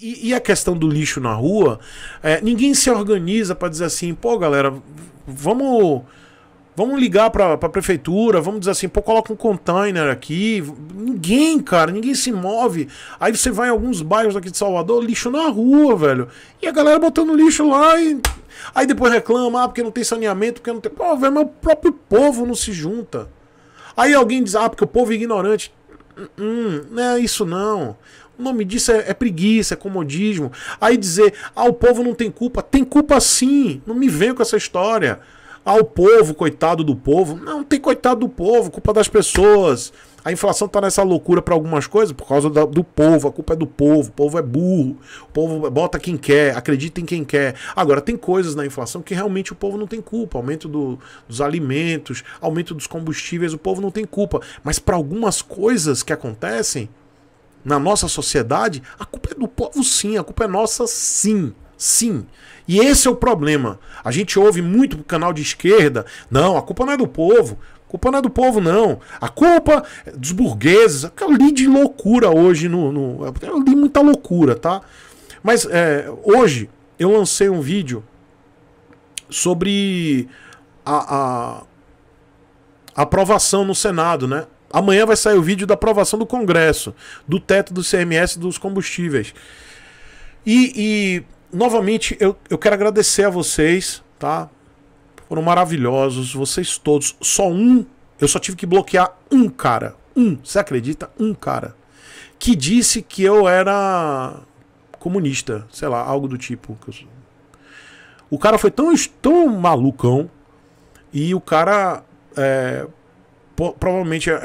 E, e, a questão do lixo na rua, é, ninguém se organiza para dizer assim, pô, galera, vamos vamos ligar para a prefeitura, vamos dizer assim, pô, coloca um container aqui. Ninguém, cara, ninguém se move. Aí você vai em alguns bairros aqui de Salvador, lixo na rua, velho. E a galera botando lixo lá e aí depois reclama, ah, porque não tem saneamento, porque não tem. Pô, velho, meu próprio povo não se junta. Aí alguém diz, ah, porque o povo é ignorante. Hum, hum, não é isso não. O nome disso é, é, preguiça, é comodismo. Aí dizer, ah, o povo não tem culpa. Tem culpa sim. Não me venha com essa história. Ah, o povo, coitado do povo. Não, não tem coitado do povo, culpa das pessoas. A inflação tá nessa loucura para algumas coisas por causa do, do povo, a culpa é do povo, o povo é burro, o povo bota quem quer, acredita em quem quer. Agora, tem coisas na inflação que realmente o povo não tem culpa, aumento do, dos alimentos, aumento dos combustíveis, o povo não tem culpa. Mas para algumas coisas que acontecem na nossa sociedade, a culpa é do povo sim, a culpa é nossa sim. Sim. E esse é o problema. A gente ouve muito pro canal de esquerda. Não, a culpa não é do povo culpa não é do povo, não. A culpa é dos burgueses. É eu li de loucura hoje. No, no, eu li muita loucura, tá? Mas é, hoje eu lancei um vídeo sobre a, a aprovação no Senado, né? Amanhã vai sair o vídeo da aprovação do Congresso, do teto do CMS dos combustíveis. E, e novamente, eu, eu quero agradecer a vocês, tá? Foram maravilhosos, vocês todos. Só um, eu só tive que bloquear um cara. Um, você acredita? Um cara. Que disse que eu era comunista, sei lá, algo do tipo. O cara foi tão, tão malucão e o cara é, provavelmente é, é,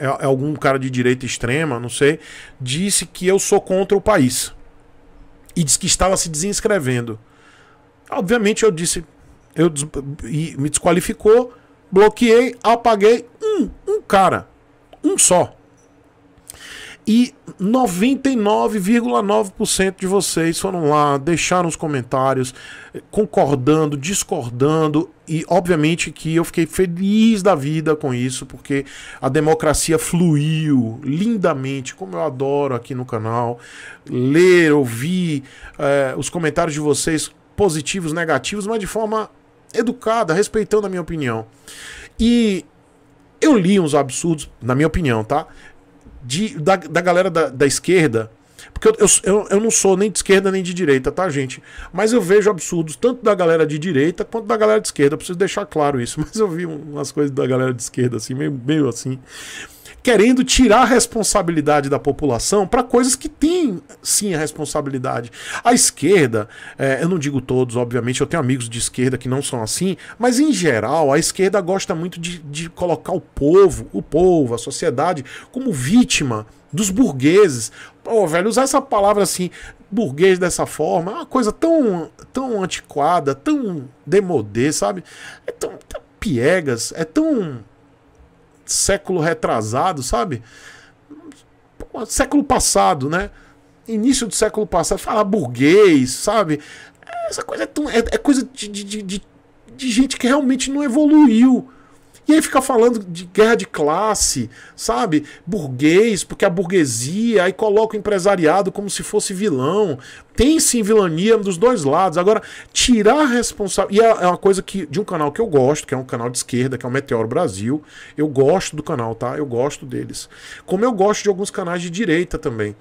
é, é, algum cara de direita extrema, não sei, disse que eu sou contra o país. E disse que estava se desinscrevendo. Obviamente eu disse, eu des me desqualificou, bloqueei, apaguei um, um cara, um só. E 99,9% de vocês foram lá, deixaram os comentários, concordando, discordando, e obviamente que eu fiquei feliz da vida com isso, porque a democracia fluiu lindamente, como eu adoro aqui no canal. Ler, ouvir é, os comentários de vocês, positivos, negativos, mas de forma educada, respeitando a minha opinião. E eu li uns absurdos, na minha opinião, tá? De, da, da galera da, da esquerda. Porque eu, eu, eu não sou nem de esquerda nem de direita, tá, gente? Mas eu vejo absurdos tanto da galera de direita quanto da galera de esquerda. Eu preciso deixar claro isso. Mas eu vi umas coisas da galera de esquerda, assim, meio, meio assim querendo tirar a responsabilidade da população para coisas que têm sim a responsabilidade. A esquerda, é, eu não digo todos, obviamente, eu tenho amigos de esquerda que não são assim, mas em geral a esquerda gosta muito de, de colocar o povo, o povo, a sociedade, como vítima dos burgueses. Pô, velho, usar essa palavra assim, burguês dessa forma, é uma coisa tão, tão antiquada, tão demodê, sabe? É tão, tão piegas, é tão século retrasado, sabe? século passado, né? Início do século passado, falar burguês, sabe? Essa coisa é, tão, é, é coisa de, de, de, de gente que realmente não evoluiu e aí fica falando de guerra de classe, sabe? Burguês, porque a burguesia, aí coloca o empresariado como se fosse vilão. Tem sim vilania dos dois lados. Agora, tirar a responsabilidade. E é, é uma coisa que de um canal que eu gosto, que é um canal de esquerda, que é o Meteoro Brasil. Eu gosto do canal, tá? Eu gosto deles. Como eu gosto de alguns canais de direita também.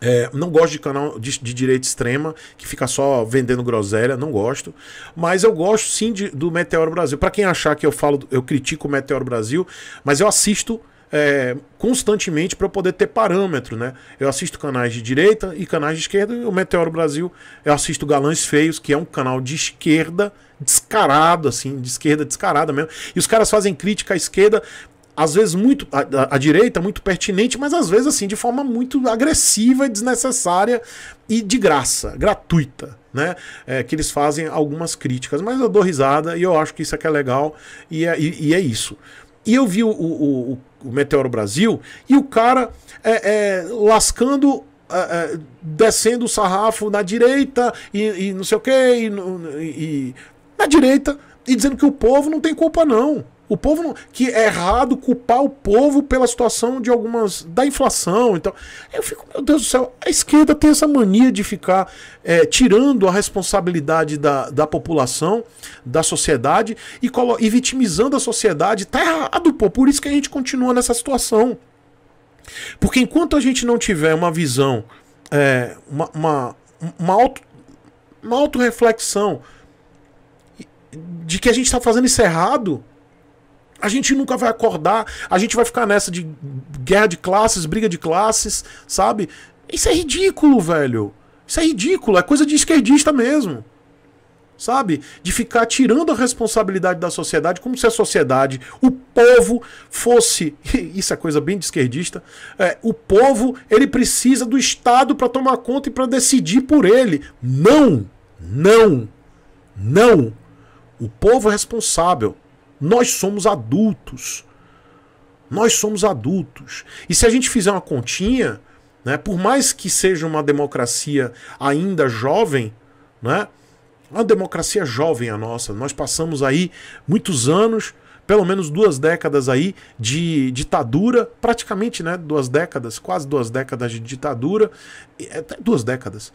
É, não gosto de canal de, de, direita extrema que fica só vendendo groselha, não gosto. Mas eu gosto sim de, do Meteoro Brasil. Para quem achar que eu falo, eu critico o Meteoro Brasil, mas eu assisto é, constantemente para poder ter parâmetro, né? Eu assisto canais de direita e canais de esquerda. E o Meteoro Brasil, eu assisto Galãs Feios, que é um canal de esquerda descarado, assim, de esquerda descarada mesmo. E os caras fazem crítica à esquerda às vezes muito a, a, direita muito pertinente, mas às vezes assim de forma muito agressiva, desnecessária e de graça, gratuita, né? É, que eles fazem algumas críticas, mas eu dou risada e eu acho que isso é que é legal e é, e, e é isso. E eu vi o, o, o, o, Meteoro Brasil e o cara é, é lascando é, é, descendo o sarrafo na direita e, e não sei o que, e, e, na direita, e dizendo que o povo não tem culpa, não. O povo não, que é errado culpar o povo pela situação de algumas da inflação, então eu fico meu Deus do céu, a esquerda tem essa mania de ficar é, tirando a responsabilidade da, da população, da sociedade e, e vitimizando a sociedade, tá errado, pô, por isso que a gente continua nessa situação, porque enquanto a gente não tiver uma visão, é, uma uma, uma, auto, uma autorreflexão de que a gente está fazendo isso errado a gente nunca vai acordar, a gente vai ficar nessa de guerra de classes, briga de classes, sabe? Isso é ridículo, velho. Isso é ridículo, é coisa de esquerdista mesmo. Sabe? De ficar tirando a responsabilidade da sociedade, como se a sociedade, o povo, fosse. Isso é coisa bem de esquerdista. É, o povo, ele precisa do Estado para tomar conta e para decidir por ele. Não! Não! Não! O povo é responsável. Nós somos adultos. Nós somos adultos. E se a gente fizer uma continha, né, por mais que seja uma democracia ainda jovem, né, uma democracia jovem a nossa, nós passamos aí muitos anos, pelo menos duas décadas aí de ditadura, praticamente né, duas décadas, quase duas décadas de ditadura, até duas décadas.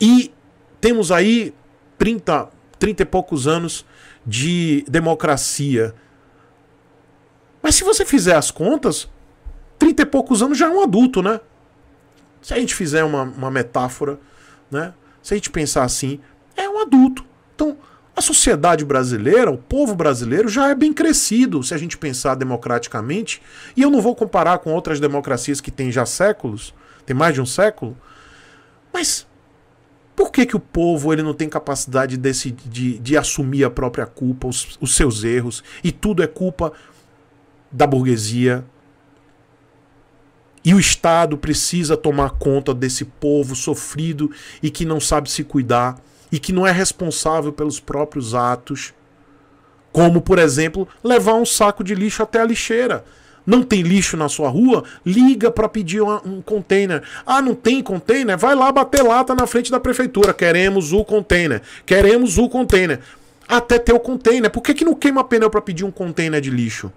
E temos aí 30, trinta e poucos anos de democracia. Mas se você fizer as contas, trinta e poucos anos já é um adulto, né? Se a gente fizer uma, uma metáfora, né? Se a gente pensar assim, é um adulto. Então, a sociedade brasileira, o povo brasileiro já é bem crescido, se a gente pensar democraticamente, e eu não vou comparar com outras democracias que têm já séculos, tem mais de um século, mas por que, que o povo ele não tem capacidade desse, de, de assumir a própria culpa, os, os seus erros, e tudo é culpa da burguesia? E o Estado precisa tomar conta desse povo sofrido e que não sabe se cuidar e que não é responsável pelos próprios atos, como, por exemplo, levar um saco de lixo até a lixeira. Não tem lixo na sua rua? Liga para pedir uma, um container. Ah, não tem container? Vai lá bater lata na frente da prefeitura. Queremos o container. Queremos o container. Até ter o container. Por que, que não queima pneu para pedir um container de lixo?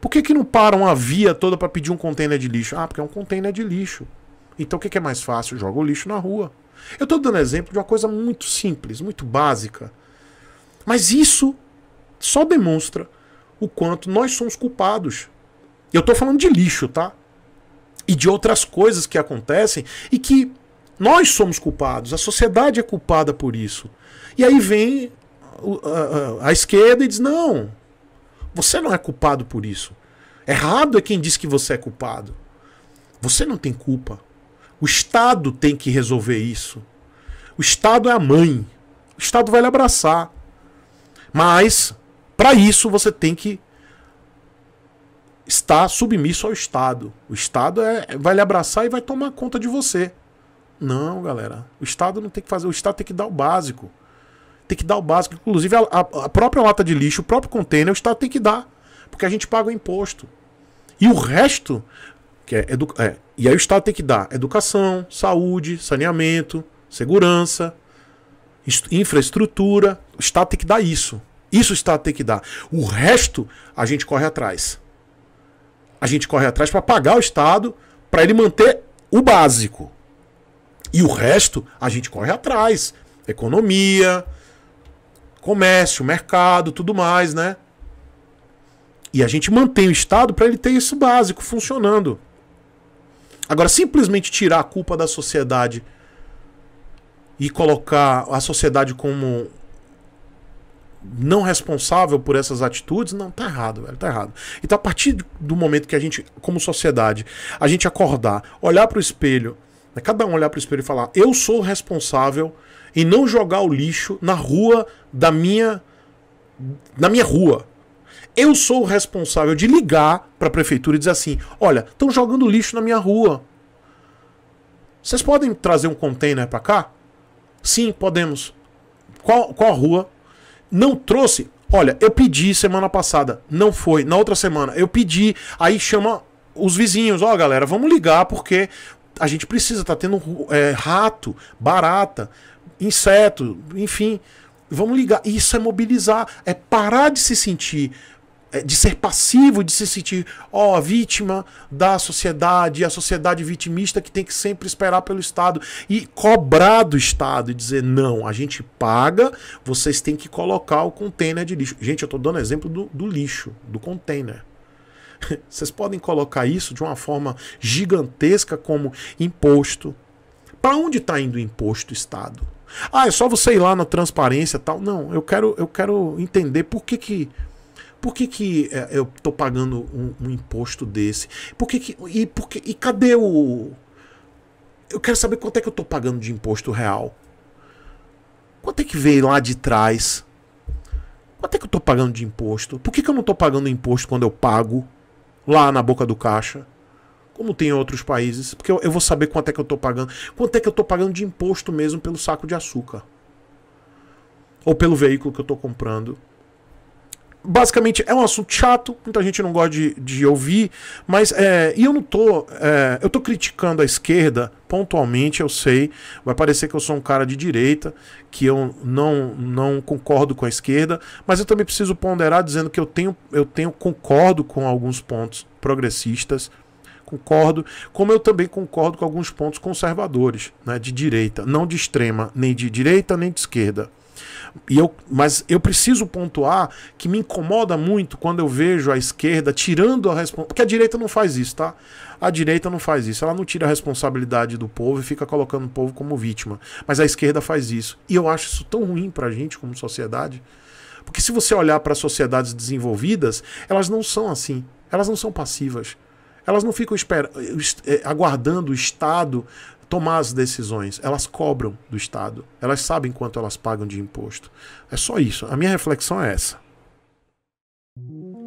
Por que, que não param a via toda para pedir um container de lixo? Ah, porque é um container de lixo. Então o que, que é mais fácil? Joga o lixo na rua. Eu estou dando exemplo de uma coisa muito simples, muito básica. Mas isso só demonstra o quanto nós somos culpados. Eu estou falando de lixo, tá? E de outras coisas que acontecem e que nós somos culpados, a sociedade é culpada por isso. E aí vem a, a, a esquerda e diz: não, você não é culpado por isso. Errado é quem diz que você é culpado. Você não tem culpa. O Estado tem que resolver isso. O Estado é a mãe. O Estado vai lhe abraçar. Mas para isso, você tem que estar submisso ao Estado. O Estado é, vai lhe abraçar e vai tomar conta de você. Não, galera. O Estado não tem que fazer. O Estado tem que dar o básico. Tem que dar o básico. Inclusive, a, a própria lata de lixo, o próprio container, o Estado tem que dar. Porque a gente paga o imposto. E o resto, que é, edu... é, e aí o Estado tem que dar educação, saúde, saneamento, segurança, infraestrutura. O Estado tem que dar isso. Isso o Estado tem que dar. O resto a gente corre atrás. A gente corre atrás para pagar o Estado, para ele manter o básico. E o resto a gente corre atrás. Economia, comércio, mercado, tudo mais, né? E a gente mantém o Estado para ele ter isso básico funcionando. Agora, simplesmente tirar a culpa da sociedade e colocar a sociedade como não responsável por essas atitudes, não, tá errado, velho, tá errado. Então, a partir do momento que a gente, como sociedade, a gente acordar, olhar para o espelho, né, cada um olhar para o espelho e falar: eu sou responsável em não jogar o lixo na rua da minha. na minha rua. Eu sou o responsável de ligar para a prefeitura e dizer assim: olha, estão jogando lixo na minha rua. Vocês podem trazer um container para cá? Sim, podemos. Qual, qual a rua? não trouxe. Olha, eu pedi semana passada, não foi. Na outra semana, eu pedi. Aí chama os vizinhos: Ó, oh, galera, vamos ligar porque a gente precisa. Tá tendo é, rato, barata, inseto, enfim. Vamos ligar. Isso é mobilizar, é parar de se sentir é, de ser passivo, de se sentir, ó, vítima da sociedade, a sociedade vitimista que tem que sempre esperar pelo Estado e cobrar do Estado e dizer, não, a gente paga, vocês têm que colocar o container de lixo. Gente, eu estou dando exemplo do, do lixo, do container. Vocês podem colocar isso de uma forma gigantesca como imposto. Para onde está indo o imposto Estado? Ah, é só você ir lá na transparência tal. Não, eu quero, eu quero entender por que que por que, que é, eu estou pagando um, um, imposto desse? Por que, que e, por que, e cadê o. Eu quero saber quanto é que eu estou pagando de imposto real. Quanto é que veio lá de trás? Quanto é que eu estou pagando de imposto? Por que, que eu não estou pagando imposto quando eu pago lá na boca do caixa? Como tem em outros países? Porque eu, eu vou saber quanto é que eu estou pagando. Quanto é que eu estou pagando de imposto mesmo pelo saco de açúcar? Ou pelo veículo que eu estou comprando? basicamente é um assunto chato, muita gente não gosta de, de ouvir, mas é, e eu não tô. É, eu tô criticando a esquerda pontualmente, eu sei. Vai parecer que eu sou um cara de direita, que eu não, não concordo com a esquerda, mas eu também preciso ponderar dizendo que eu tenho, eu tenho concordo com alguns pontos progressistas. Concordo, como eu também concordo com alguns pontos conservadores, né, de direita, não de extrema, nem de direita nem de esquerda. E eu, mas eu preciso pontuar que me incomoda muito quando eu vejo a esquerda tirando a responsabilidade. Porque a direita não faz isso, tá? A direita não faz isso. Ela não tira a responsabilidade do povo e fica colocando o povo como vítima. Mas a esquerda faz isso. E eu acho isso tão ruim pra gente como sociedade. Porque se você olhar para sociedades desenvolvidas, elas não são assim. Elas não são passivas. Elas não ficam eh, aguardando o Estado tomar as decisões. Elas cobram do Estado. Elas sabem quanto elas pagam de imposto. É só isso. A minha reflexão é essa.